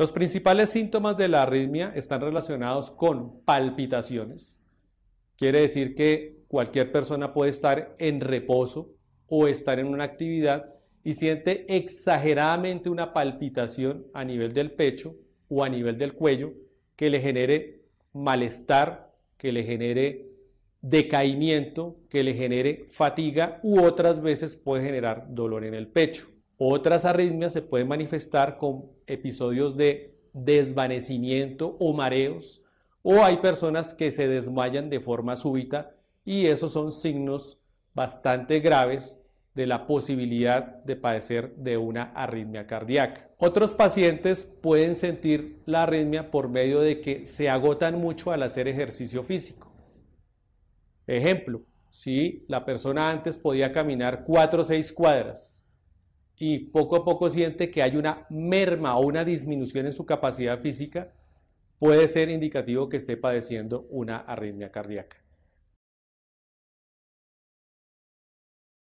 Los principales síntomas de la arritmia están relacionados con palpitaciones. Quiere decir que cualquier persona puede estar en reposo o estar en una actividad y siente exageradamente una palpitación a nivel del pecho o a nivel del cuello que le genere malestar, que le genere decaimiento, que le genere fatiga u otras veces puede generar dolor en el pecho. Otras arritmias se pueden manifestar con episodios de desvanecimiento o mareos, o hay personas que se desmayan de forma súbita y esos son signos bastante graves de la posibilidad de padecer de una arritmia cardíaca. Otros pacientes pueden sentir la arritmia por medio de que se agotan mucho al hacer ejercicio físico. Ejemplo, si la persona antes podía caminar 4 o 6 cuadras, y poco a poco siente que hay una merma o una disminución en su capacidad física, puede ser indicativo que esté padeciendo una arritmia cardíaca.